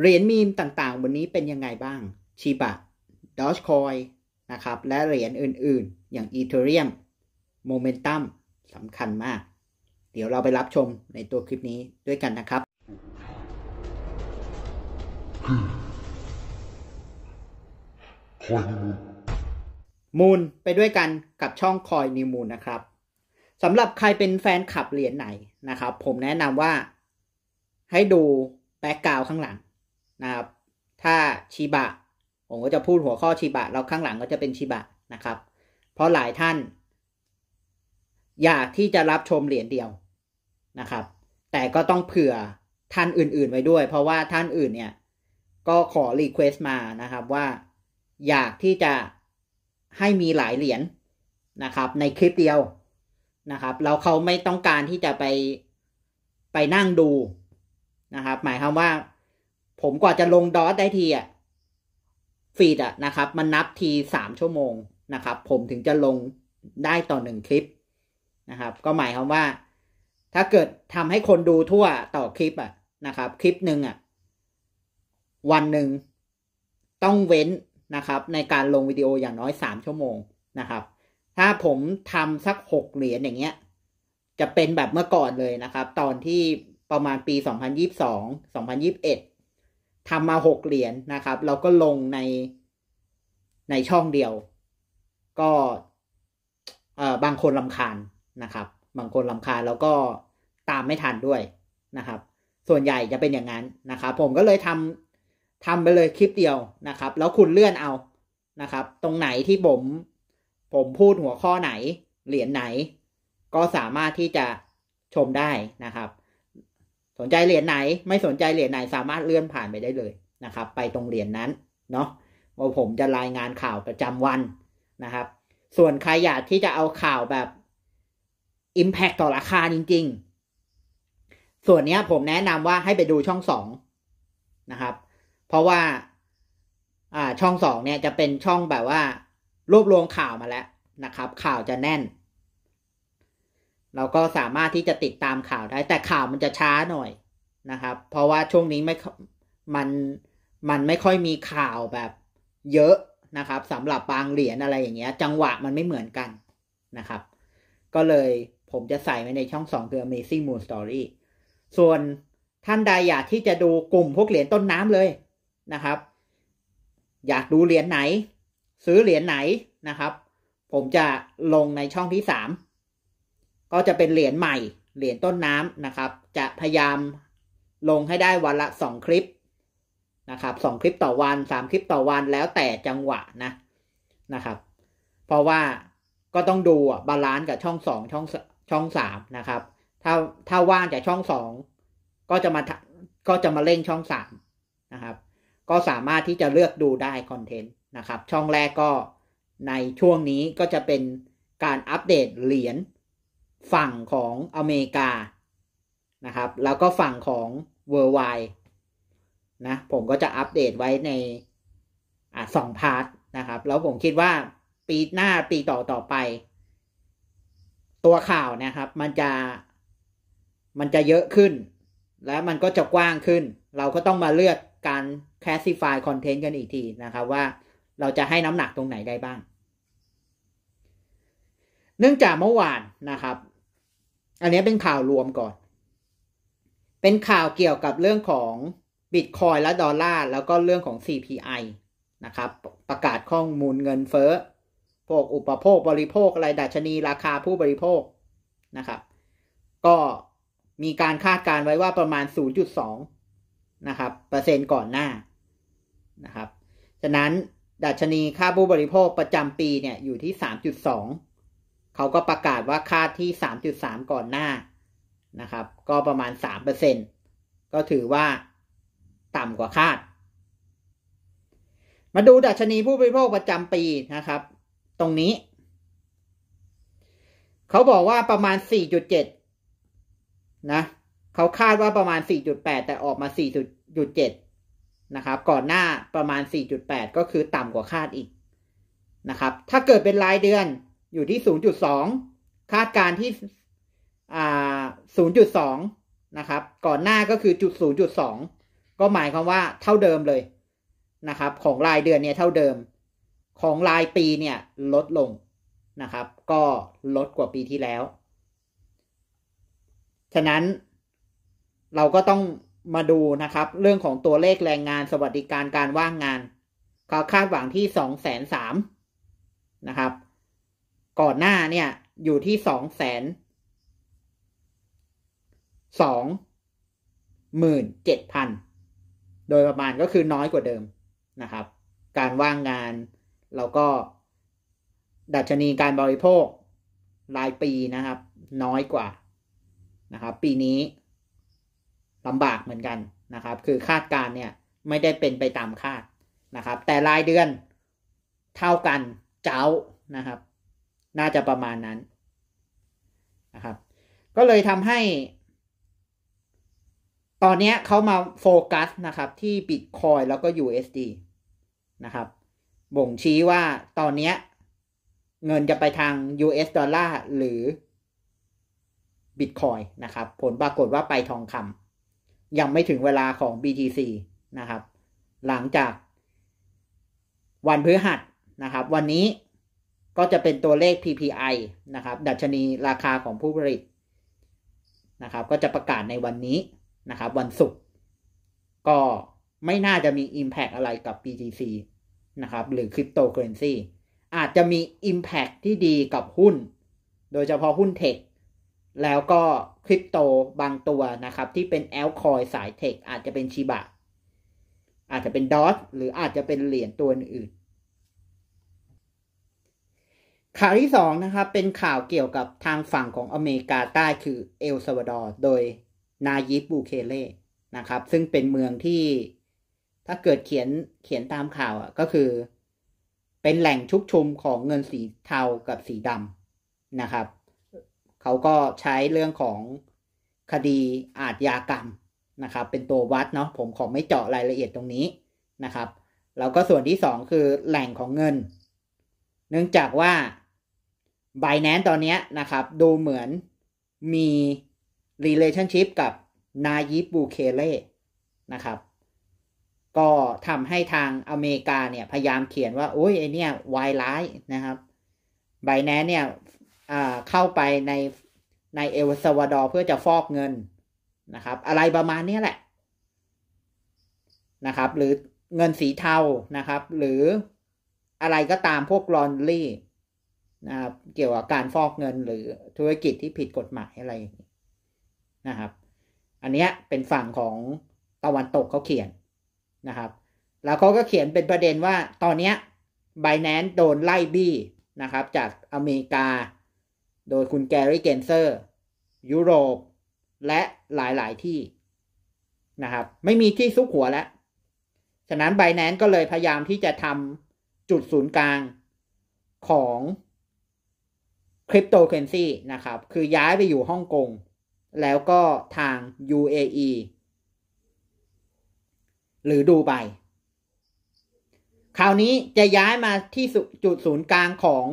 เหรียญมีมต่างๆ วันนี้เป็นยังไงบ้างชีบะดอชคอยนะครับ และเหรียญอื่นๆ อย่างอีเทเรียมโมเมนตัมสำคัญมาก เดี๋ยวเราไปรับชมในตัวคลิปนี้ด้วยกันนะครับมูลไปด้วยกันกับช่องคอยนิวมูลนะครับ สำหรับใครเป็นแฟนขับเหรียญไหนนะครับ ผมแนะนำว่าให้ดูแบ็กกราวข้างหลังนะครับถ้าชิบะผมก็จะพูดหัวข้อชิบะเราข้างหลังก็จะเป็นชิบะนะครับเพราะหลายท่าน อยากที่จะรับชมเหรียญเดียวนะครับ แต่ก็ต้องเผื่อท่านอื่น ๆไว้ด้วย เพราะว่าท่านอื่นเนี่ย ก็ขอรีเควสต์มานะครับว่าอยากที่จะให้มีหลายเหรียญนะครับ ในคลิปเดียวนะครับแล้วเขาไม่ต้องการที่จะไปไปนั่งดูนะครับ หมายความว่าผมกว่าจะลงดอทได้ทีอ่ะ ฟีดอ่ะนะครับ มันนับทีสามชั่วโมงนะครับ ผมถึงจะลงได้ต่อหนึ่งคลิปนะครับ ก็หมายความว่าถ้าเกิดทำให้คนดูทั่วต่อคลิปอ่ะนะครับ คลิปหนึ่งอ่ะ วันหนึ่งต้องเว้นนะครับ ในการลงวิดีโออย่างน้อยสามชั่วโมงนะครับ ถ้าผมทำสักหกเหรียญอย่างเงี้ยจะเป็นแบบเมื่อก่อนเลยนะครับ ตอนที่ประมาณปี 2022 2021ทำมาหกเหรียญนนะครับ เราก็ลงในในช่องเดียว ก็เอ่อบางคนลำคาญนะครับ บางคนลำคาญแล้วก็ตามไม่ทันด้วยนะครับ ส่วนใหญ่จะเป็นอย่างนั้นนะครับ ผมก็เลยทำทำไปเลยคลิปเดียวนะครับ แล้วคุณเลื่อนเอานะครับ ตรงไหนที่ผม ผมพูดหัวข้อไหนเหรียญไหน ก็สามารถที่จะชมได้นะครับสนใจเหรียญไหน ไม่สนใจเหรียญไหนสามารถเลื่อนผ่านไปได้เลยนะครับไปตรงเหรียญนนั้นเนาะว่าผมจะรายงานข่าวประจำวันนะครับ ส่วนใครอยากที่จะเอาข่าวแบบ Impact ต่อราคาจริง ๆ ส่วนนี้ผมแนะนำว่าให้ไปดูช่องสองนะครับ เพราะว่าช่องสองเนี่ยจะเป็นช่องแบบว่า รวบรวมข่าวมาแล้วนะครับ ข่าวจะแน่นเราก็สามารถที่จะติดตามข่าวได้ แต่ข่าวมันจะช้าหน่อยนะครับ เพราะว่าช่วงนี้ไม่มัน มันไม่ค่อยมีข่าวแบบเยอะนะครับสำหรับบางเหรียญอะไรอย่างเงี้ยจังหวะมันไม่เหมือนกันนะครับ ก็เลยผมจะใส่ไว้ในช่อง2คือ Amazing Moon Story ส่วนท่านใดอยากที่จะดูกลุ่ม พวกเหรียญต้นน้ำเลยนะครับ อยากดูเหรียญไหน ซื้อเหรียญไหนนะครับ ผมจะลงในช่องที่3ก็จะเป็นเหรียญใหม่ เหรียญต้นน้ำนะครับ จะพยายามลงให้ได้วันละสองคลิปนะครับสองคลิปต่อวันสามคลิปต่อวันแล้วแต่จังหวะนะนะครับ เพราะว่าก็ต้องดูบาลานซ์กับช่องสองช่องช่องสามนะครับ ถ้าถ้าว่างจากช่องสองก็จะมาก็จะมาเร่งช่องสามนะครับ ก็สามารถที่จะเลือกดูได้คอนเทนต์นะครับ ช่องแรกก็ในช่วงนี้ก็จะเป็นการอัปเดตเหรียญฝั่งของอเมริกานะครับ แล้วก็ฝั่งของเวอร์ไวนะผมก็จะอัปเดตไว้ในอสองพาร์ทนะครับ แล้วผมคิดว่าปีหน้าปีต่อต่อไป ตัวข่าวนะครับ มันจะมันจะเยอะขึ้นและมันก็จะกว้างขึ้น เราก็ต้องมาเลือกการแคสซิฟายคอนเทนต์กันอีกทีนะครับว่าเราจะให้น้ำหนักตรงไหนได้บ้างเนื่องจากเมื่อวานนะครับ อันนี้เป็นข่าวรวมก่อน เป็นข่าวเกี่ยวกับเรื่องของบิตคอยและดอลลาร์ แล้วก็เรื่องของ CPI นะครับ ประกาศข้อมูลเงินเฟ้อ พวกอุปโภคบริโภคอะไร ดัชนีราคาผู้บริโภคนะครับ ก็มีการคาดการไว้ว่าประมาณ 0.2 นะครับ เปอร์เซ็นต์ก่อนหน้า นะครับ ฉะนั้นดัชนีค่าผู้บริโภคประจำปีเนี่ยอยู่ที่ 3.2เขาก็ประกาศว่าคาดที่ 3.3 ก่อนหน้านะครับ ก็ประมาณ3%ก็ถือว่าต่ำกว่าคาด มาดูดัชนีผู้บริโภคประจำปีนะครับ ตรงนี้ เขาบอกว่าประมาณ 4.7 นะ เขาคาดว่าประมาณ 4.8 แต่ออกมา 4.7 นะครับ ก่อนหน้าประมาณ 4.8 ก็คือต่ำกว่าคาดอีก นะครับ ถ้าเกิดเป็นรายเดือนอยู่ที่ 0.2 คาดการที่0.2 นะครับ ก่อนหน้าก็คือจุด0.2 ก็หมายความว่าเท่าเดิมเลยนะครับ ของรายเดือนเนี่ยเท่าเดิม ของรายปีเนี่ยลดลงนะครับ ก็ลดกว่าปีที่แล้ว ฉะนั้นเราก็ต้องมาดูนะครับ เรื่องของตัวเลขแรงงานสวัสดิการการว่างงานเขาคาดหวังที่สองแสนสามนะครับก่อนหน้าเนี่ยอยู่ที่สองแสนสองหมื่นเจ็ดพันโดยประมาณก็คือน้อยกว่าเดิมนะครับ การว่างงานแล้วก็ดัชนีการบริโภครายปีนะครับ น้อยกว่านะครับ ปีนี้ลำบากเหมือนกันนะครับ คือคาดการเนี่ยไม่ได้เป็นไปตามคาดนะครับ แต่รายเดือนเท่ากันเจ้านะครับน่าจะประมาณนั้นนะครับ ก็เลยทำให้ตอนนี้เขามาโฟกัสนะครับที่ Bitcoin แล้วก็ USD นะครับบ่งชี้ว่าตอนนี้เงินจะไปทาง US ดอลลาร์หรือ Bitcoin นะครับผลปรากฏว่าไปทองคำยังไม่ถึงเวลาของ BTC นะครับหลังจากวันพฤหัสนะครับวันนี้ก็จะเป็นตัวเลข PPI นะครับ ดัชนีราคาของผู้ผลิตนะครับ ก็จะประกาศในวันนี้นะครับ วันศุกร์ก็ไม่น่าจะมี Impact อะไรกับ BTC นะครับ หรือคริปโตเคอเรนซีอาจจะมี Impact ที่ดีกับหุ้น โดยเฉพาะหุ้นเทค แล้วก็คริปโตบางตัวนะครับ ที่เป็นแอลคอยสายเทค อาจจะเป็นชิบะ อาจจะเป็นดอทหรืออาจจะเป็นเหรียญตัวอื่นข่าวที่สองนะครับเป็นข่าวเกี่ยวกับทางฝั่งของอเมริกาใต้คือ เอลซาวาดอร์โดยนายิบบูเคเล่นะครับ ซึ่งเป็นเมืองที่ถ้าเกิดเขียนเขียนตามข่าวอ่ะก็คือ เป็นแหล่งชุกชุมของเงินสีเทากับสีดำนะครับ เขาก็ใช้เรื่องของคดีอาทยากรรมนะครับ เป็นตัววัดเนาะผมขอไม่เจาะรายละเอียดตรงนี้นะครับแล้วก็ส่วนที่สองคือแหล่งของเงิน เนื่องจากว่าบแนนตอนนี้นะครับ ดูเหมือนมี relationship กับนายิบูเคเล่นะครับ ก็ทำให้ทางอเมริกาเนี่ยพยายามเขียนว่าโอ้ยไอเนี่ยวายร้ายนะครับบแนนเนี่ยเข้าไปในในเอลซาวาดอร์เพื่อจะฟอกเงินนะครับ อะไรประมาณนี้แหละนะครับ หรือเงินสีเทานะครับ หรืออะไรก็ตามพวกลอนลี่นะครับเกี่ยวกับการฟอกเงินหรือธุรกิจที่ผิดกฎหมายอะไรนะครับ อันนี้เป็นฝั่งของตะวันตกเขาเขียนนะครับ แล้วเขาก็เขียนเป็นประเด็นว่าตอนนี้ไบแนนโดนไล่บี้นะครับจากอเมริกา โดยคุณแกรี่เกนเซอร์ ยุโรป และหลายๆ ที่นะครับไม่มีที่ซุกหัวแล้วฉะนั้นไบแนนก็เลยพยายามที่จะทำจุดศูนย์กลางของคริปโตเคอเรนซีนะครับ คือย้ายไปอยู่ฮ่องกงแล้วก็ทาง UAE หรือดูไบคราวนี้จะย้ายมาที่จุดศูนย์กลางของ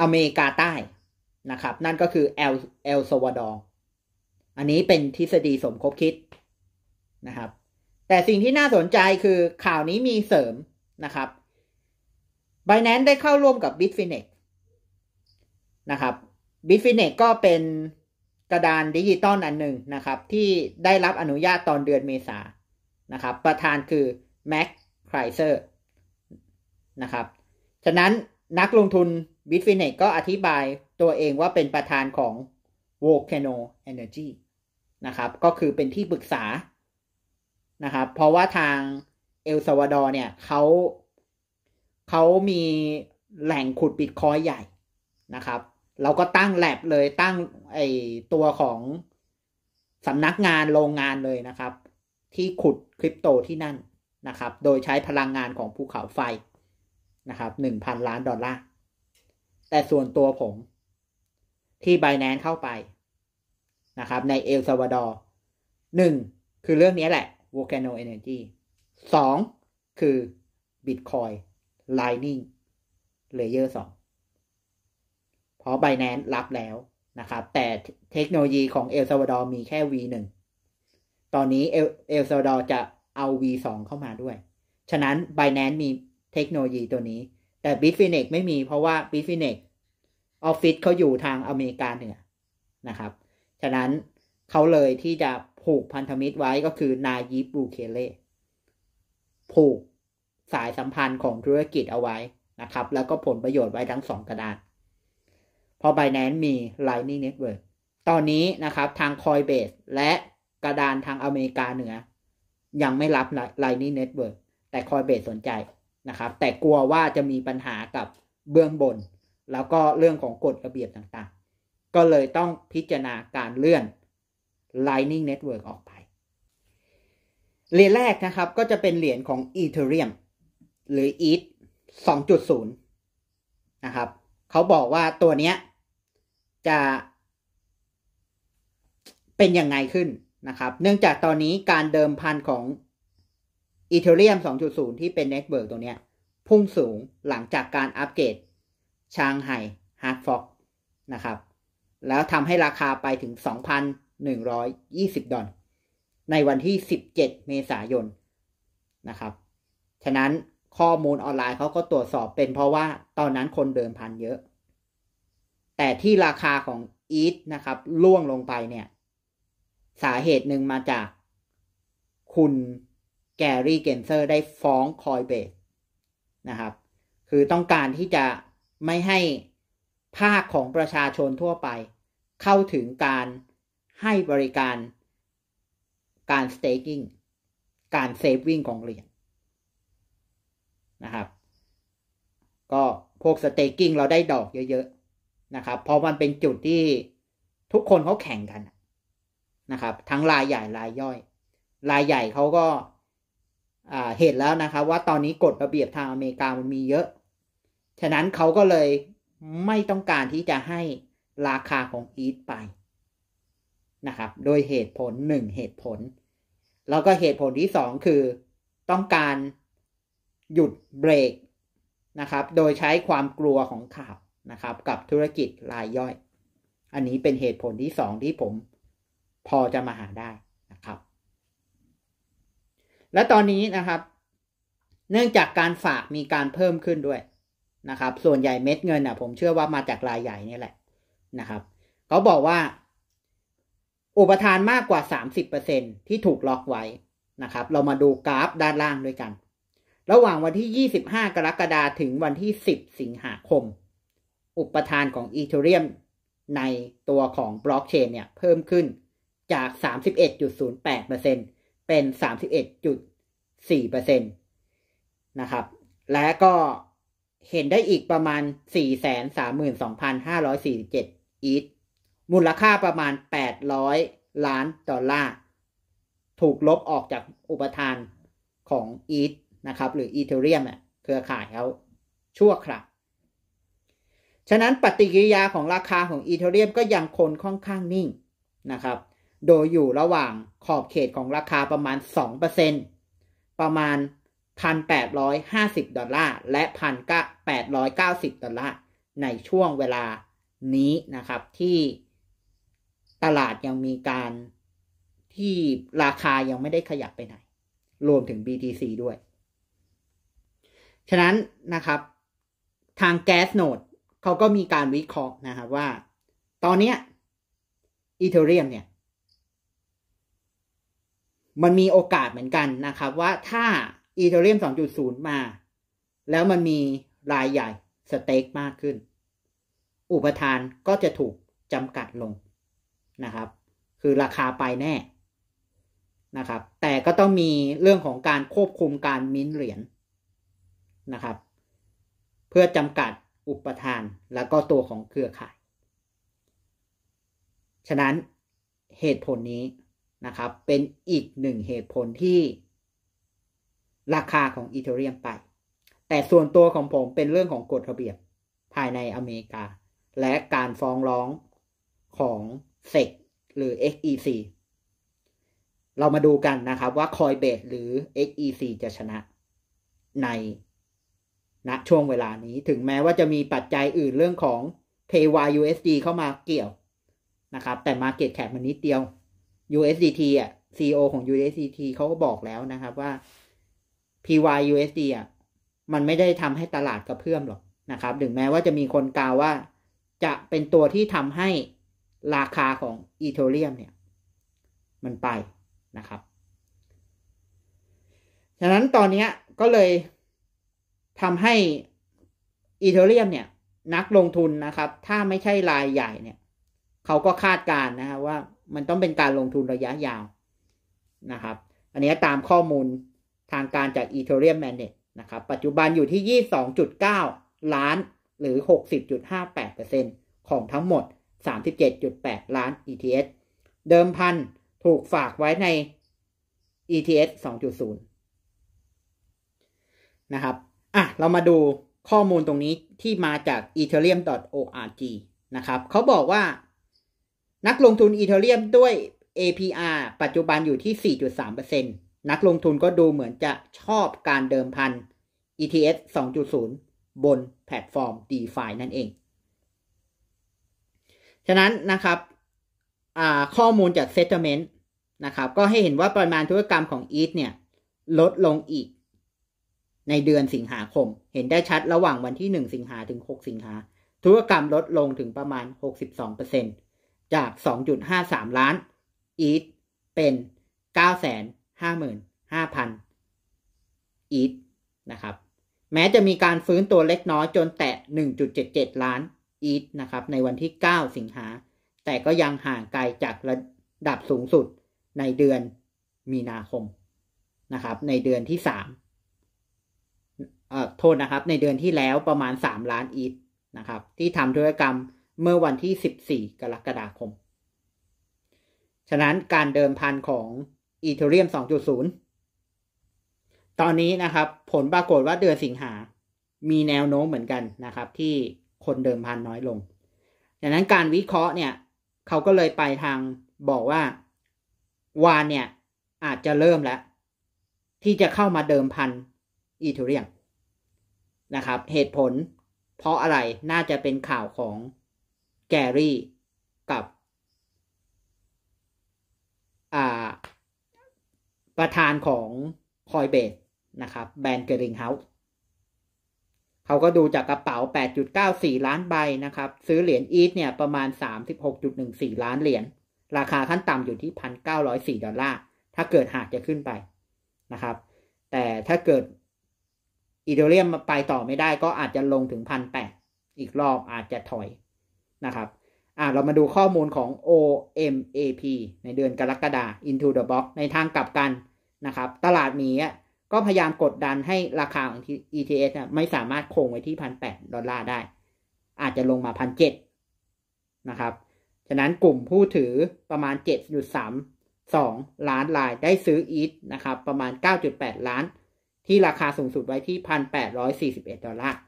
อเมริกาใต้นะครับ นั่นก็คือเอลเอลซวาดอร์อันนี้เป็นทฤษฎีสมคบคิดนะครับ แต่สิ่งที่น่าสนใจคือข่าวนี้มีเสริมนะครับ b i n a n c e ได้เข้าร่วมกับ Bitfinex นะครับ Bitfinex ก็เป็นกระดานดิจิตอลอันหนึ่งนะครับ ที่ได้รับอนุญาตตอนเดือนเมษานะครับ ประธานคือ m a c c r i s e r นะครับ ฉะนั้นนักลงทุน Bitfinex ก็อธิบายตัวเองว่าเป็นประธานของ Volcano Energy นะครับ ก็คือเป็นที่ปรึกษานะครับ เพราะว่าทางเอลซาวาดอร์เนี่ยเขาเขามีแหล่งขุดบิตคอยใหญ่นะครับ เราก็ตั้งแลบเลยตั้งไอตัวของสำนักงานโรงงานเลยนะครับ ที่ขุดคริปโตที่นั่นนะครับ โดยใช้พลังงานของภูเขาไฟนะครับ หนึ่งพันล้านดอลลาร์แต่ส่วนตัวผม ที่ไบแนนเข้าไปนะครับ ในเอลซาวาดอร์หนึ่งคือเรื่องนี้แหละ Volcano Energy สองคือ Bitcoin Lightning Layer 2เพราะ Binance รับแล้วนะครับ แต่เทคโนโลยีของเอลซาวดอร์มีแค่ V1 ตอนนี้เอลซาวดอร์จะเอา V2 เข้ามาด้วย ฉะนั้น Binance มีเทคโนโลยีตัวนี้ แต่ Bitfinex ไม่มีเพราะว่า Bitfinex ออฟฟิศเขาอยู่ทางอเมริกาเหนือนะครับ ฉะนั้นเขาเลยที่จะผูกพันธมิตรไว้ก็คือนายยิบูเคเล่ผูกสายสัมพันธ์ของธุรกิจเอาไว้นะครับ แล้วก็ผลประโยชน์ไว้ทั้งสองกระดานพอ Binance มี Lightning Network ตอนนี้นะครับทาง Coinbase และกระดานทางอเมริกาเหนือ ยังไม่รับ Lightning Network แต่ Coinbase สนใจนะครับ แต่กลัวว่าจะมีปัญหากับเบื้องบน แล้วก็เรื่องของกฎระเบียบต่างๆ ก็เลยต้องพิจารณาการเลื่อน Lightning Network ออกไปเหรียญแรกนะครับก็จะเป็นเหรียญของ Ethereum หรือ e a t 2.0 นะครับ เขาบอกว่าตัวเนี้ยจะเป็นยังไงขึ้นนะครับ เนื่องจากตอนนี้การเดิมพันของอีเทเรียม2.0 ที่เป็นเน็ตเบิร์กตัวเนี้ย พุ่งสูงหลังจากการอัปเกรดชางไห่ฮาร์ดฟอกนะครับ แล้วทำให้ราคาไปถึง 2,120 ดอลในวันที่ 17 เมษายน นะครับ ฉะนั้นข้อมูลออนไลน์เขาก็ตรวจสอบเป็นเพราะว่าตอนนั้นคนเดิมพันเยอะ แต่ที่ราคาของอีทนะครับ ล่วงลงไปเนี่ย สาเหตุหนึ่งมาจากคุณแกรี่เกนเซอร์ได้ฟ้องคอยเบสนะครับ คือต้องการที่จะไม่ให้ภาคของประชาชนทั่วไป เข้าถึงการให้บริการการสเต็กิ้งการเซฟวิ่งของเหรียญนะครับก็พวกสเต็กกิ้งเราได้ดอกเยอะๆนะครับเพราะมันเป็นจุดที่ทุกคนเขาแข่งกันนะครับทั้งรายใหญ่รายย่อยรายใหญ่เขาก็าเห็นแล้วนะครับ ว่าตอนนี้กฎระเบียบทางอเมริกามันมีเยอะ ฉะนั้นเขาก็เลยไม่ต้องการที่จะให้ราคาของอีทไปนะครับโดยเหตุผลหนึ่งเหตุผลแล้วก็เหตุผลที่สองคือต้องการหยุดเบรกนะครับ โดยใช้ความกลัวของข่าวนะครับ กับธุรกิจรายย่อย อันนี้เป็นเหตุผลที่สองที่ผมพอจะมาหาได้นะครับ และตอนนี้นะครับ เนื่องจากการฝากมีการเพิ่มขึ้นด้วย นะครับ ส่วนใหญ่เม็ดเงินอ่ะผมเชื่อว่ามาจากรายใหญ่นี่แหละ นะครับ เขาบอกว่า อุปทานมากกว่า 30%ที่ถูกล็อกไว้นะครับ เรามาดูกราฟด้านล่างด้วยกันระหว่างวันที่ 25 กรกฎาคมถึงวันที่ 10 สิงหาคม อุปทานของอีเทเรียมในตัวของบล็อกเชนเนี่ยเพิ่มขึ้นจาก 31.08%เป็น 31.4%นะครับ และก็เห็นได้อีกประมาณ 432,547อีท มูลค่าประมาณ 800 ล้านดอลลาร์ ถูกลบออกจากอุปทานของอีทนะครับหรืออีเทเรียมเครือข่ายเขาชั่วคราวฉะนั้นปฏิกิริยาของราคาของอีเทเรียมก็ยังคนค่อนข้างนิ่งนะครับ โดยอยู่ระหว่างขอบเขตของราคาประมาณ 2%ประมาณ 1,850 ดอลลาร์และ1,890ดอลลาร์ในช่วงเวลานี้นะครับที่ตลาดยังมีการที่ราคายังไม่ได้ขยับไปไหน รวมถึง BTC ด้วยฉะนั้นนะครับ ทางแก๊สโนดเขาก็มีการวิเคราะห์นะครับ ว่าตอนนี้อีเทเรียมเนี่ย มันมีโอกาสเหมือนกันนะครับว่าถ้าอีเทเรียม2.0 มา แล้วมันมีรายใหญ่สเต็กมากขึ้น อุปทานก็จะถูกจำกัดลงนะครับคือราคาไปแน่นะครับ แต่ก็ต้องมีเรื่องของการควบคุมการมิ้นเหรียญนะครับ เพื่อจำกัดอุปทานแล้วก็ตัวของเครือข่าย ฉะนั้นเหตุผลนี้ นะครับ เป็นอีกหนึ่งเหตุผลที่ ราคาของอีเทเรียมไป แต่ส่วนตัวของ ผม เป็นเรื่องของ กฎระเบียบภายในอเมริกา และการฟ้องร้องของเซกหรือ XEC เรามาดูกันนะครับว่า Coinbase หรือ XEC จะชนะในณช่วงเวลานี้ถึงแม้ว่าจะมีปัจจัยอื่นเรื่องของ KYUSD เข้ามาเกี่ยวนะครับ แต่ Market Cap มันนิดเดียว USDT อ่ะ CEO ของ USDT เขาก็บอกแล้วนะครับว่า PYUSD อ่ะ มันไม่ได้ทำให้ตลาดกระเพื่อมหรอกนะครับ ถึงแม้ว่าจะมีคนกล่าวว่า จะเป็นตัวที่ทำให้ราคาของอีเทเรียมเนี่ย มันไปนะครับ ฉะนั้นตอนนี้ก็เลยทำให้อีเทอริเอมเนี่ยนักลงทุนนะครับ ถ้าไม่ใช่รายใหญ่เนี่ย เขาก็คาดการนะฮะว่ามันต้องเป็นการลงทุนระยะยาวนะครับ อันนี้ตามข้อมูลทางการจากอีเทอริเอมแมนเนตนะครับปัจจุบันอยู่ที่ยี่สองจุดเก้าล้านหรือหหกสิบจุดด้าแปปเอร์เซ็นของทั้งหมดสสามิบเจจ็ดดุแปดล้าน ETS เดิมพันถูกฝากไว้ใน ETS 2.0นะครับอ่ะ เรามาดูข้อมูลตรงนี้ที่มาจาก ethereum.org นะครับ เขาบอกว่านักลงทุน ethereum ด้วย APR ปัจจุบันอยู่ที่ 4.3%นักลงทุนก็ดูเหมือนจะชอบการเดิมพัน ETS 2.0 บนแพลตฟอร์ม DeFi นั่นเอง ฉะนั้นนะครับข้อมูลจาก Settlement นะครับ ก็ให้เห็นว่าปริมาณธุรกรรมของ ETH เนี่ย ลดลงอีกในเดือนสิงหาคม เห็นได้ชัดระหว่างวันที่ 1 สิงหาถึง 6 สิงหาธุรกรรมลดลงถึงประมาณ 62%จาก 2.53 ล้านอีทเป็น 955,000อีทนะครับ แม้จะมีการฟื้นตัวเล็กน้อยจนแตะ1.77 ล้านอีทนะครับในวันที่ 9 สิงหา แต่ก็ยังห่างไกลจากระดับสูงสุดในเดือนมีนาคม นะครับในเดือนที่ 3โทษนะครับในเดือนที่แล้วประมาณ 3 ล้านอีทนะครับ ที่ทำธุรกรรมเมื่อวันที่ 14 กรกฎาคม ฉะนั้นการเดิมพันของอีเทเรียม2.0 ตอนนี้นะครับ ผลปรากฏว่าเดือนสิงหา มีแนวโน้มเหมือนกันนะครับที่คนเดิมพันน้อยลงดังนั้นการวิเคราะห์เนี่ย เขาก็เลยไปทางบอกว่าวานเนี่ยอาจจะเริ่มแล้ว ที่จะเข้ามาเดิมพันอีเทูเรียมนะครับ เหตุผลเพราะอะไรน่าจะเป็นข่าวของแกรี่ กับประธานของ คอยเบสนะครับ แบรนด์เกริงเฮาส์เขาก็ดูจากกระเป๋า 8.94 ล้านใบนะครับ ซื้อเหรียญอีทเนี่ยประมาณ 36.14 ล้านเหรียญราคาขั้นต่ำอยู่ที่ 1,904ดอลลาร์ถ้าเกิดหากจะขึ้นไปนะครับ แต่ถ้าเกิดอีเดเรียมไปต่อไม่ได้ก็อาจจะลงถึงพันแปดอีกรอบอาจจะถอยนะครับ อ่าเรามาดูข้อมูลของ OMAP ในเดือนกรกฎา Into the Box ในทางกลับกันนะครับ ตลาดนี้ก็พยายามกดดันให้ราคาของ ETS ไม่สามารถคงไว้ที่พันแปดดอลลาร์ได้ อาจจะลงมาพันเจ็ดนะครับ ฉะนั้นกลุ่มผู้ถือประมาณ 7.3 2 ล้านลายได้ซื้ออีทนะครับประมาณ 9.8 ล้านที่ราคาสูงสุดไว้ที่พันแปดร้อยสี่สิบเอ็ดดอลลาร์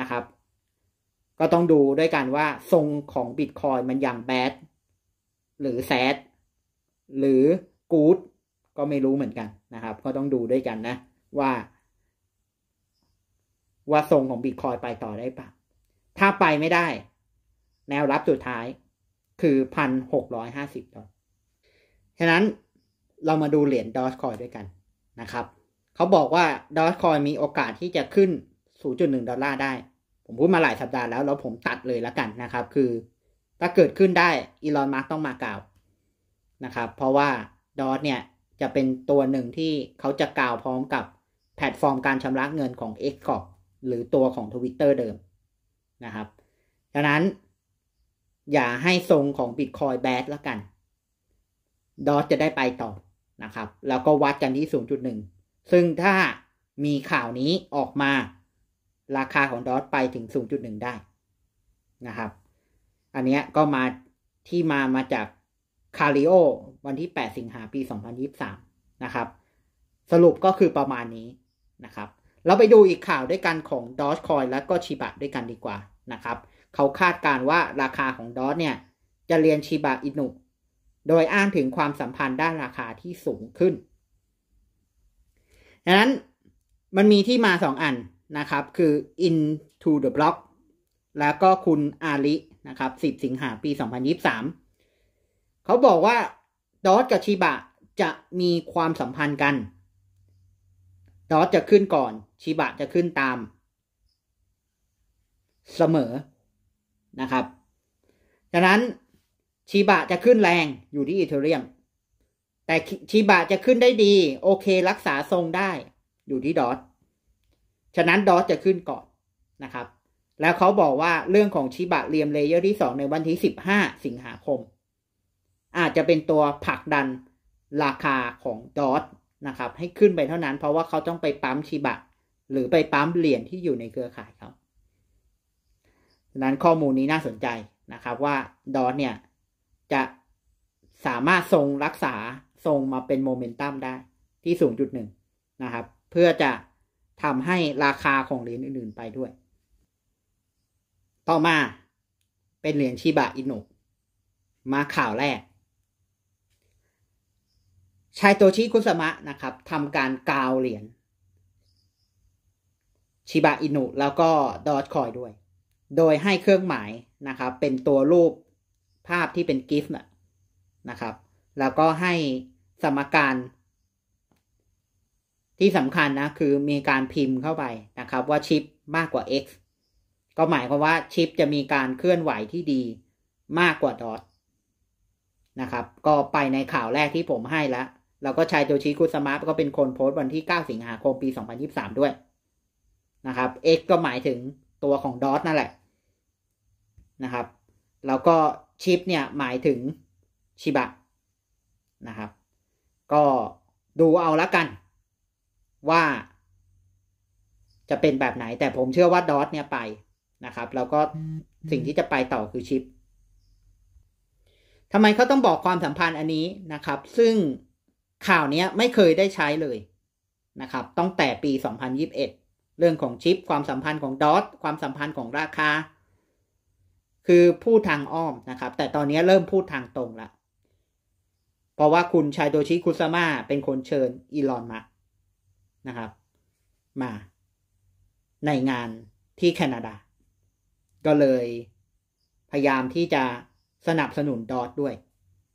นะครับ ก็ต้องดูด้วยกันว่าทรงของบิตคอยมันอย่างแบดหรือแซดหรือ กู๊ดก็ไม่รู้เหมือนกันนะครับ ก็ต้องดูด้วยกันนะ ว่า ว่าทรงของบิตคอยไปต่อได้ปะถ้าไปไม่ได้ แนวรับสุดท้ายคือพันหกร้อยห้าสิบดอลฉะนั้นเรามาดูเหรียญดอชคอยด้วยกันนะครับเขาบอกว่า ดอทคอยมีโอกาสที่จะขึ้น0.1ดอลลาร์ได้ ผมพูดมาหลายสัปดาห์แล้ว แล้วผมตัดเลยละกันนะครับ คือ ถ้าเกิดขึ้นได้ อีลอนมาร์กต้องมากล่าว นะครับ เพราะว่า ดอทเนี่ย จะเป็นตัวหนึ่งที่เขาจะกล่าวพร้อมกับแพลตฟอร์มการชำระเงินของ x c o r p หรือตัวของ Twitter เดิมนะครับดังนั้นอย่าให้ทรงของ Bitcoin แบดละกันดอทจะได้ไปต่อนะครับแล้วก็วัดกันที่0.1ซึ่งถ้ามีข่าวนี้ออกมาราคาของดอทไปถึง 0.1 ได้นะครับ อันนี้ก็มาที่มามาจากคาริโอวันที่ 8 สิงหาปี 2023 นะครับ สรุปก็คือประมาณนี้นะครับ เราไปดูอีกข่าวด้วยกันของ Dogecoin และก็ชิบะด้วยกันดีกว่านะครับ เขาคาดการว่าราคาของดอทเนี่ย จะเรียนชิบะอินุโดยอ้างถึงความสัมพันธ์ด้านราคาที่สูงขึ้นดังนั้นมันมีที่มาสองอันนะครับคือ into the block แล้วก็คุณอาลินะครับ 10 สิงหาปี 2023 เขาบอกว่า ดอสกับชิบะจะมีความสัมพันธ์กัน ดอสจะขึ้นก่อนชิบะจะขึ้นตาม เสมอนะครับดังนั้นชิบะจะขึ้นแรงอยู่ที่อีเทเรียมแต่ชิบะจะขึ้นได้ดี โอเครักษาทรงได้อยู่ที่ ดอทฉะนั้น ดอทจะขึ้น ก่อน นะครับ แล้วเขาบอกว่าเรื่องของชิบะเรียมเลเยอร์ที่สองในวันที่สิบห้าสิงหาคม อาจจะเป็นตัวผลักดันราคาของ ดอทนะครับ ให้ขึ้นไปเท่านั้น เพราะว่าเขาต้องไปปั๊ม ชิบะหรือไปปั๊มเหรียญที่อยู่ในเครือข่ายเขานั้นข้อมูลนี้น่าสนใจนะครับว่าดอทเนี่ยจะสามารถทรงรักษาทรงมาเป็นโมเมนตัมได้ ที่สูงจุดหนะครับ เพื่อจะทำให้ราคาของเหรียญอื่นๆไปด้วย ต่อมาเป็นเหรียญชิบะอินุ มาข่าวแรกชายโตชิคุสมะ นะครับทำการกาวเหรียญชิบะอินุ แล้วก็ ดอทคอยด้วย โดยให้เครื่องหมายนะครับ เป็นตัวรูปภาพที่เป็นกิฟต์นะครับ แล้วก็ให้สมการ ที่สำคัญนะ คือมีการพิมพ์เข้าไปนะครับ ว่าชิปมากกว่า x ก็หมายความว่าชิปจะมีการเคลื่อนไหวที่ดีมากกว่าดอทนะครับ ก็ไปในข่าวแรกที่ผมให้แล้วเราก็ใช้โวชิคุสมาร์ทก็เป็นคนโพสต์วันที่ 9 สิงหาคมปี2023 ด้วยนะครับ x ก็หมายถึงตัวของดอทนั่นแหละนะครับแล้วก็ชิปเนี่ยหมายถึงชิบะนะครับก็ดูเอาละกันว่าจะเป็นแบบไหนแต่ผมเชื่อว่าดอทเนี่ยไปนะครับ แล้วก็สิ่งที่จะไปต่อคือชิปทำไมเขาต้องบอกความสัมพันธ์อันนี้นะครับ ซึ่งข่าวนี้ไม่เคยได้ใช้เลยนะครับตั้งแต่ปี2021 เรื่องของชิป ความสัมพันธ์ของดอทความสัมพันธ์ของราคา คือพูดทางอ้อมนะครับ แต่ตอนนี้เริ่มพูดทางตรงละเพราะว่าคุณชายโดชิคุซาม่าเป็นคนเชิญอีลอนมันะครับ มาในงานที่แคนาดา ก็เลย พยายามที่จะสนับสนุนดอทด้วย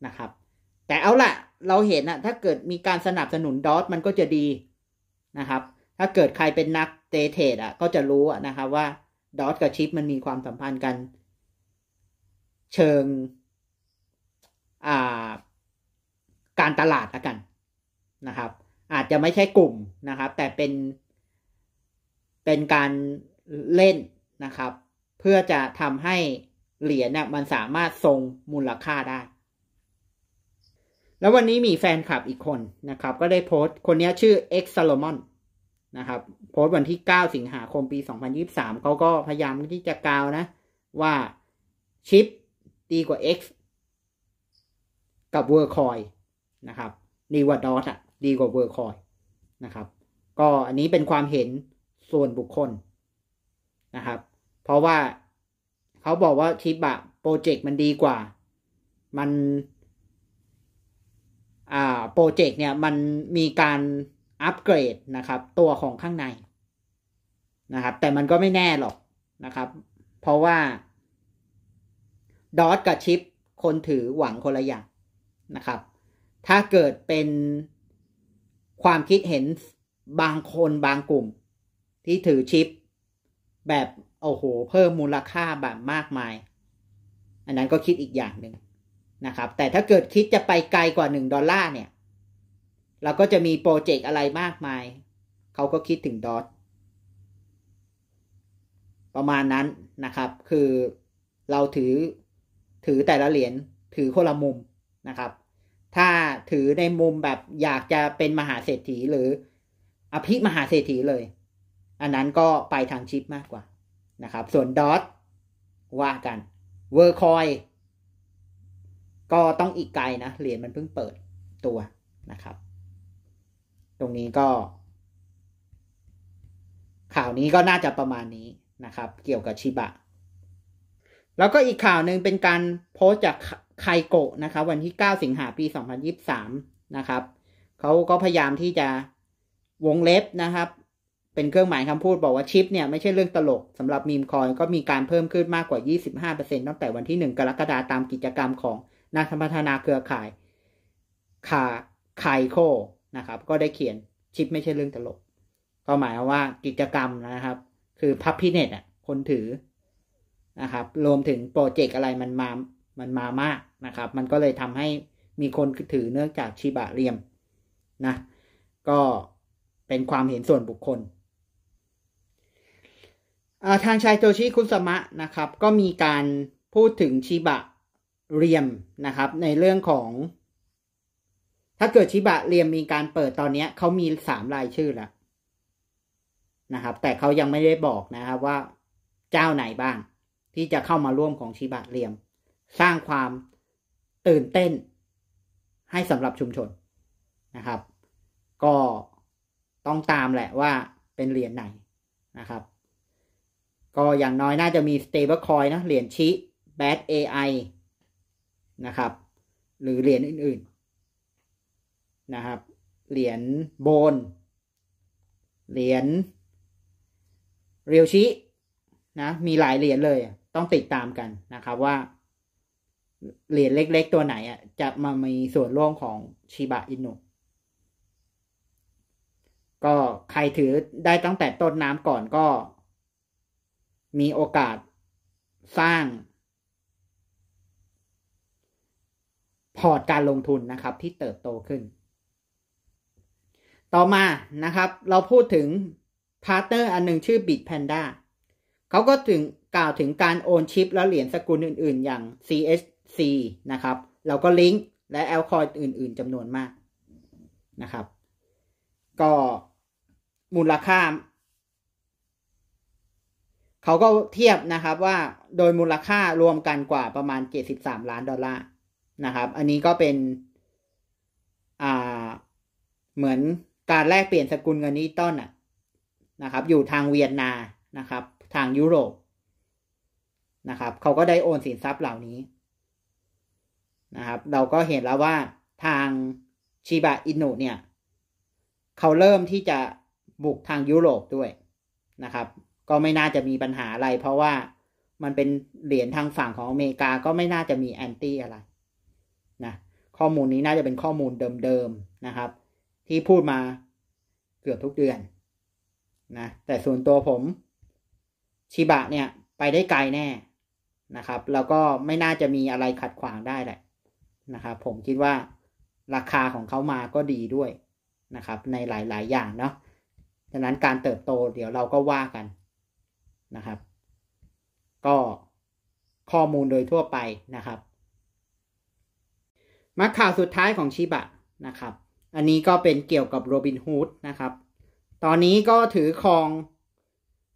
นะครับ แต่เอาละเราเห็นนะถ้าเกิดมีการสนับสนุนดอทมันก็จะดีนะครับ ถ้าเกิดใครเป็นนักเตเทดอ่ะก็จะรู้นะครับว่าดอทกับชิป มันมีความสัมพันธ์กัน เชิงการตลาดละกันนะครับอาจจะไม่ใช่กลุ่มนะครับแต่เป็นเป็นการเล่นนะครับเพื่อจะทำให้เหรียญเนี่ยมันสามารถทรงมูลค่าได้ แล้ววันนี้มีแฟนคลับอีกคนนะครับก็ได้โพสต์คนนี้ชื่อเอ็กซ์ o m มอนนะครับโพสต์วันที่9สิงหาคมปี 2023เขาก็พยายามที่จะกล่าวนะว่าชิปดีกว่า X กับ w o r ร์คอยนะครับดีกว่าดอทอ่ะดีกว่าเวอร์คอยนะครับ ก็อันนี้เป็นความเห็นส่วนบุคคลนะครับ เพราะว่าเขาบอกว่าทิปอะโปรเจกต์มันดีกว่า มันอ่าโปรเจกต์เนี่ยมันมีการอัปเกรดนะครับ ตัวของข้างในนะครับ แต่มันก็ไม่แน่หรอกนะครับ เพราะว่า ดอทกับชิปคนถือหวังคนละอย่างนะครับถ้าเกิดเป็นความคิดเห็นบางคนบางกลุ่ม ที่ถือชิป แบบโอ้โหเพิ่มมูลค่าแบบมากมาย อันนั้นก็คิดอีกอย่างหนึ่งนะครับแต่ถ้าเกิดคิดจะไปไกลกว่าหนึ่งดอลลาร์เนี่ย เราก็จะมีโปรเจกต์อะไรมากมายเขาก็คิดถึงดอทประมาณนั้นนะครับ คือเราถือถือแต่ละเหรียญถือคนละมุมนะครับถ้าถือในมุมแบบอยากจะเป็นมหาเศรษฐีหรืออภิมหาเศรษฐีเลย อันนั้นก็ไปทางชิปมากกว่านะครับ ส่วนดอทว่ากัน เวอร์คอย ก็ต้องอีกไกลนะ เหรียญมันเพิ่งเปิดตัวนะครับ ตรงนี้ก็ ข่าวนี้ก็น่าจะประมาณนี้นะครับ เกี่ยวกับชิบะแล้วก็อีกข่าวหนึ่งเป็นการโพสจากไคโกะนะครับวันที่ 9 สิงหาปี 2023 นะครับ เขาก็พยายามที่จะวงเล็บนะครับ เป็นเครื่องหมายคำพูดบอกว่าชิปเนี่ยไม่ใช่เรื่องตลกสำหรับมีมคอยก็มีการเพิ่มขึ้นมากกว่า 25%ตั้งแต่วันที่ 1 กรกฎาคมตามกิจกรรมของ นักพัฒนาเครือข่ายคาไคโคนะครับ ก็ได้เขียนชิปไม่ใช่เรื่องตลก ก็หมายว่ากิจกรรมนะครับ คือพับพิเนตอ่ะคนถือนะครับรวมถึงโปรเจกต์อะไรมันมามันมามากนะครับ มันก็เลยทำให้มีคนถือเนื่องจากชิบะเรียมนะ ก็เป็นความเห็นส่วนบุคคล ทางชายโตชิคุสมะนะครับ ก็มีการพูดถึงชิบะเรียมนะครับ ในเรื่องของ ถ้าเกิดชิบะเรียมมีการเปิดตอนนี้เขามีสามรายชื่อแล้วนะครับ แต่เขายังไม่ได้บอกนะครับว่าเจ้าไหนบ้างที่จะเข้ามาร่วมของชิบะเรียมสร้างความตื่นเต้น ให้สำหรับชุมชนนะครับ ก็ต้องตามแหละว่าเป็นเหรียญไหนนะครับ ก็อย่างน้อย น่าจะมี stablecoin นะเหรียญชิ bad AI นะครับ หรือเหรียญอื่นๆนะครับเหรียญโบนเหรียญเรียวชินะมีหลาย เหรียญเลยต้องติดตามกันนะครับว่าเหรียญเล็กๆ ตัวไหนอ่ะจะ มามีส่วนร่วมของชิบะอินุ ก็ใครถือได้ตั้งแต่ต้นน้ำก่อนก็ มีโอกาสสร้าง พอร์ตการลงทุนนะครับที่เติบโตขึ้น ต่อมานะครับ เราพูดถึง พาร์เตอร์ อันหนึ่งชื่อ Bitpanda เขาก็ถึงกล่าวถึงการโอน ชิป และเหรียญสกุลอื่นๆอย่าง c s C นะครับ เราก็ลิงก์และแอลคอยอื่นๆจำนวนมากนะครับ ก็มูลค่า เขาก็เทียบนะครับว่าโดยมูลค่ารวมกันกว่าประมาณ73ล้านดอลลาร์นะครับ อันนี้ก็เป็นอ่าเหมือนการแลกเปลี่ยนสกุลเงินนิ้ต้ลนะครับ อยู่ทางเวียนนานะครับ ทางยุโรปนะครับ เขาก็ได้โอนสินทรัพย์เหล่านี้นะครับเราก็เห็นแล้วว่าทางชิบะอินุเนี่ย เขาเริ่มที่จะบุกทางยุโรปด้วยนะครับ ก็ไม่น่าจะมีปัญหาอะไรเพราะว่ามันเป็นเหรียญทางฝั่งของอเมริกาก็ไม่น่าจะมีแอนตี้อะไรนะข้อมูลนี้น่าจะเป็นข้อมูลเดิมๆนะครับที่พูดมาเกือบทุกเดือนนะแต่ส่วนตัวผมชิบะเนี่ยไปได้ไกลแน่นะครับแล้วก็ไม่น่าจะมีอะไรขัดขวางได้แหละนะครับผมคิดว่าราคาของเขามาก็ดีด้วยนะครับ ในหลายๆอย่างเนาะดังนั้นการเติบโตเดี๋ยวเราก็ว่ากันนะครับ ก็ข้อมูลโดยทั่วไปนะครับมาข่าวสุดท้ายของชิบะนะครับ อันนี้ก็เป็นเกี่ยวกับโรบินฮูดนะครับตอนนี้ก็ถือครอง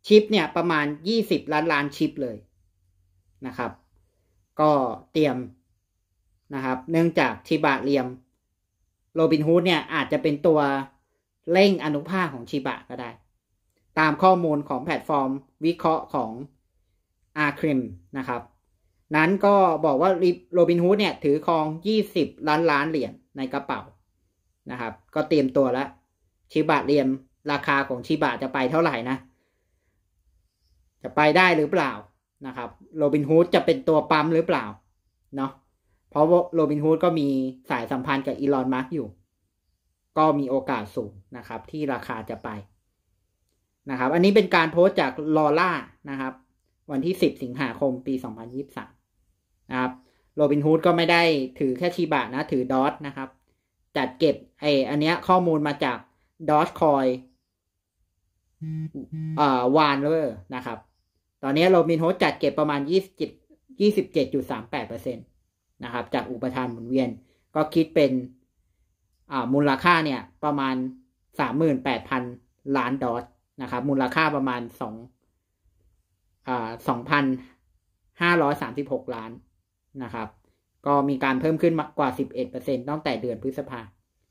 ชิปเนี่ยประมาณ 20 ล้านล้านชิปเลยนะครับ ก็เตรียมนะครับเนื่องจากชิบะเรลียมโรบินฮูดเนี่ยอาจจะเป็นตัวเร่งอนุภาคของชิบะก็ได้ ตามข้อมูลของแพลตฟอร์มวิเคราะห์ของอาคริมนะครับ นั้นก็บอกว่าโรบินฮูดเนี่ย ถือครอง 20ล้านล้านเหรียญในกระเป๋านะครับ ก็เตรียมตัวแล้วชิบะเรียมราคาของชิบะจะไปเท่าไหร่นะ จะไปได้หรือเปล่านะครับโรบินฮูดจะเป็นตัวปั๊มหรือเปล่าเนาะเพราะโรบินฮูดก็มีสายสัมพันธ์กับอีลอนมาร์กอยู่ ก็มีโอกาสสูงนะครับ ที่ราคาจะไปนะครับ อันนี้เป็นการโพสต์จากลอล่านะครับ วันที่ 10 สิงหาคมปี 2023นะครับโรบินฮูดก็ไม่ได้ถือแค่ชีบะนะ ถือดอทนะครับ จัดเก็บ ไออันเนี้ย ข้อมูลมาจากดอทคอยเอ่อวานเลอร์นะครับ ตอนนี้โรบินฮูดจัดเก็บประมาณ 27.38%เปอร์เซ็นต์นะครับจากอุปทานหมุนเวียนก็คิดเป็นมูลค่าเนี่ยประมาณ 38,000 ล้านดอลนะครับ มูลค่าประมาณ2อ้า2,536 ล้านนะครับ ก็มีการเพิ่มขึ้นกว่า 11%ตั้งแต่เดือนพฤษภา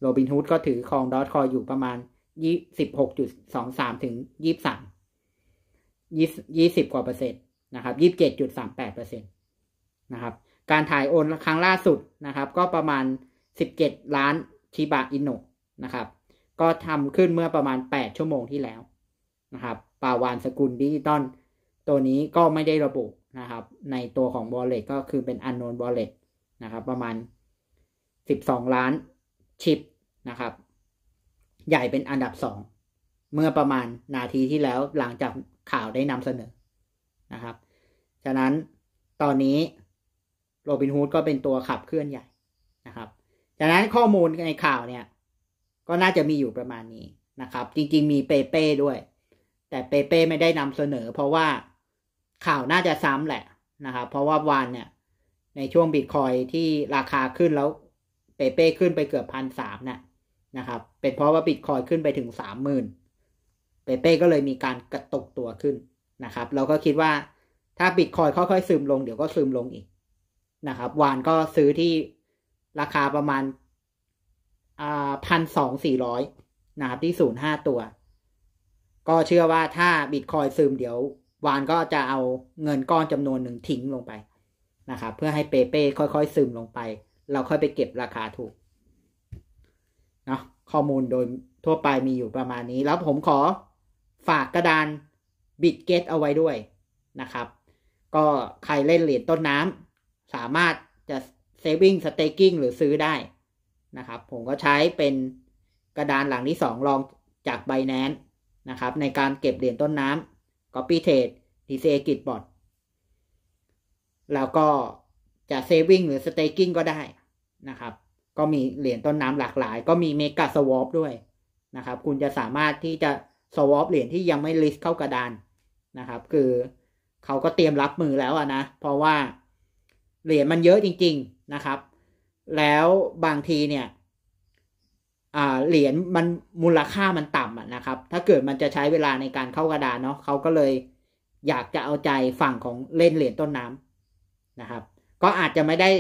โรบินฮูดก็ถือครองดอทคอยอยู่ประมาณง6 2 3 ถึง 23 20กว่าเปอร์เซ็นต์นะครับ 27.38เปอร์เซ็นต์นะครับการถ่ายโอนครั้งล่าสุดนะครับ ก็ประมาณ17ล้านชิบะอินโนนะครับ ก็ทำขึ้นเมื่อประมาณ 8 ชั่วโมงที่แล้วนะครับปาวานสกุลดิจิตอลตัวนี้ก็ไม่ได้ระบุนะครับในตัวของบอลเลตก็คือเป็นอันโนนบอลเลตนะครับประมาณ 12ล้านชิปนะครับใหญ่เป็นอันดับ2เมื่อประมาณนาทีที่แล้วหลังจากข่าวได้นำเสนอนะครับฉะนั้นตอนนี้โรบินฮูดก็เป็นตัวขับเคลื่อนใหญ่นะครับ จากนั้นข้อมูลในข่าวเนี่ย ก็น่าจะมีอยู่ประมาณนี้นะครับ จริงๆ มีเปเป้ด้วย แต่เปเป้ไม่ได้นำเสนอเพราะว่าข่าวน่าจะซ้ำแหละนะครับ เพราะว่าวานเนี่ยในช่วงบิตคอยที่ราคาขึ้นแล้วเปเป้ขึ้นไปเกือบพันสามน่ะนะครับ เป็นเพราะว่าบิตคอยขึ้นไปถึงสามหมื่นเปเป้ก็เลยมีการกระตุกตัวขึ้นนะครับ เราก็คิดว่าถ้าบิตคอยค่อยๆซึมลงเดี๋ยวก็ซึมลงอีกนะครับวานก็ซื้อที่ราคาประมาณพันสองสี่ร้อยนะครับที่ศูนย์ห้าตัวก็เชื่อว่าถ้าบิตคอยซึมเดี๋ยว วานก็จะเอาเงินก้อนจำนวนหนึ่งทิ้งลงไปนะครับเพื่อให้เปเป้ ค่อยๆซึมลงไป เราค่อยไปเก็บราคาถูกเนาะข้อมูลโดยทั่วไปมีอยู่ประมาณนี้ แล้วผมขอฝากกระดานบิตเกตเอาไว้ด้วยนะครับ ก็ใครเล่นเหรียญต้นน้ำสามารถจะเซ v i n g staking หรือซื้อได้นะครับ ผมก็ใช้เป็นกระดานหลังที่2รองจาก b บ n a n c e นะครับ ในการเก็บเหรียญต้นน้ำ Copy Trade ีเซกิ t บอดแล้วก็จะเซ v i n g หรือ staking ก็ได้นะครับ ก็มีเหรียญต้นน้ำหลากหลาย ก็มี Mega Swap ด้วยนะครับ คุณจะสามารถที่จะ swap เหรียญที่ยังไม่ list เข้ากระดานนะครับ คือเขาก็เตรียมรับมือแล้วอะนะ เพราะว่าเหรียญมันเยอะจริง ๆ นะครับ แล้วบางทีเนี่ย เหรียญมันมูลค่ามันต่ำนะครับ ถ้าเกิดมันจะใช้เวลาในการเข้ากระดานเนาะเขาก็เลยอยากจะเอาใจฝั่งของเล่นเหรียญต้นน้ำนะครับ ก็อาจจะไม่ได้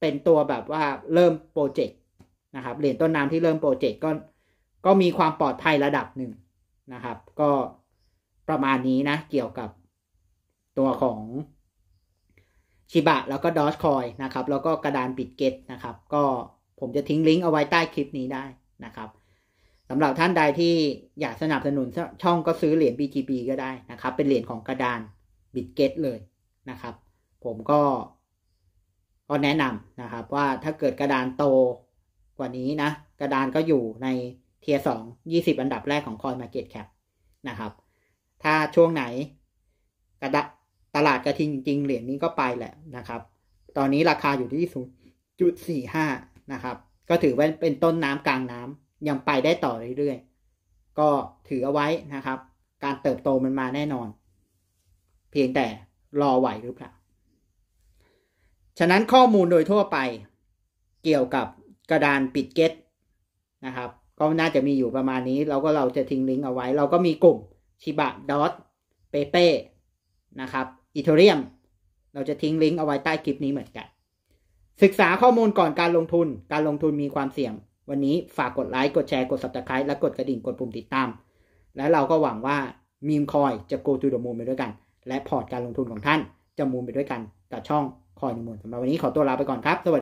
เป็นตัวแบบว่าเริ่มโปรเจกต์นะครับ เหรียญต้นน้ำที่เริ่มโปรเจกต์ก็ ก็มีความปลอดภัยระดับหนึ่งนะครับ ก็ประมาณนี้นะ เกี่ยวกับตัวของชิบะแล้วก็ดอชคอยนะครับแล้วก็กระดานปิดเกตนะครับ ก็ผมจะทิ้งลิงก์เอาไว้ใต้คลิปนี้ได้นะครับสำหรับท่านใดที่อยากสนับสนุนช่องก็ซื้อเหรียญ BGB ก็ได้นะครับ เป็นเหรียญของกระดานบิดเกตเลยนะครับ ผมก็ก็แนะนำนะครับ ว่าถ้าเกิดกระดานโตกว่านี้นะ กระดานก็อยู่ในเทียสองยี่สิบอันดับแรกของคอยมาเก็ตแคปนะครับ ถ้าช่วงไหนกระดาตลาดกระทิงจริงเหรียญนี้ก็ไปแหละนะครับ ตอนนี้ราคาอยู่ที่ศูนย์จุดสี่ห้านะครับ ก็ถือว่าเป็นต้นน้ำกลางน้ำยังไปได้ต่อเรื่อยๆ ก็ถือเอาไว้นะครับ การเติบโตมันมาแน่นอน เพียงแต่รอไหวหรือเปล่า ฉะนั้นข้อมูลโดยทั่วไปเกี่ยวกับกระดานปิดเก็ตนะครับ ก็น่าจะมีอยู่ประมาณนี้ เราก็เราจะทิ้งลิงก์เอาไว้ เราก็มีกลุ่มชิบะดอทเปเป้นะครับอีเทเรียม เราจะทิ้งลิงก์เอาไว้ใต้คลิปนี้เหมือนกัน ศึกษาข้อมูลก่อนการลงทุน การลงทุนมีความเสี่ยง วันนี้ฝากกดไลค์ กดแชร์ กด subscribe และกดกระดิ่งกดปุ่มติดตาม และเราก็หวังว่า มีมคอยจะ go to the moon ไปด้วยกัน และพอร์ตการลงทุนของท่านจะมูนไปด้วยกันกับช่องคอยนมูนสำหรับวันนี้ขอตัวลาไปก่อนครับสวัสดี